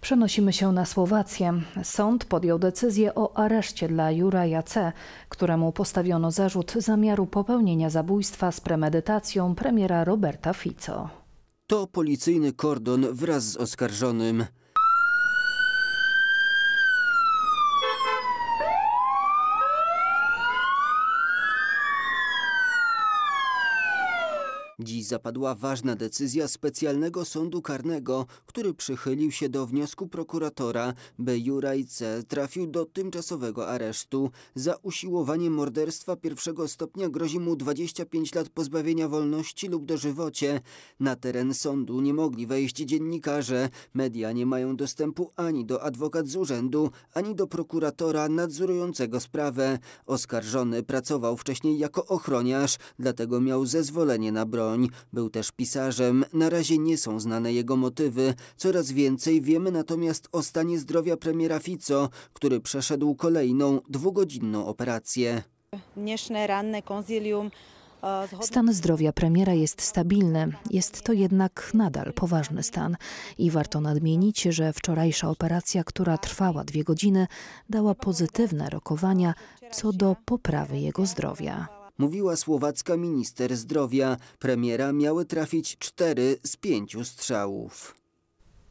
Przenosimy się na Słowację. Sąd podjął decyzję o areszcie dla Juraja C., któremu postawiono zarzut zamiaru popełnienia zabójstwa z premedytacją premiera Roberta Fico. To policyjny kordon wraz z oskarżonym. Dziś zapadła ważna decyzja specjalnego sądu karnego, który przychylił się do wniosku prokuratora, by Juraj C. trafił do tymczasowego aresztu. Za usiłowanie morderstwa pierwszego stopnia grozi mu 25 lat pozbawienia wolności lub dożywocie. Na teren sądu nie mogli wejść dziennikarze. Media nie mają dostępu ani do adwokat z urzędu, ani do prokuratora nadzorującego sprawę. Oskarżony pracował wcześniej jako ochroniarz, dlatego miał zezwolenie na broń broń. Był też pisarzem, na razie nie są znane jego motywy. Coraz więcej wiemy natomiast o stanie zdrowia premiera Fico, który przeszedł kolejną dwugodzinną operację. Dnieszne ranne konzylium e, Stan zdrowia premiera jest stabilny, jest to jednak nadal poważny stan i warto nadmienić, że wczorajsza operacja, która trwała dwie godziny, dała pozytywne rokowania co do poprawy jego zdrowia. Mówiła słowacka minister zdrowia, premiera miały trafić cztery z pięciu strzałów.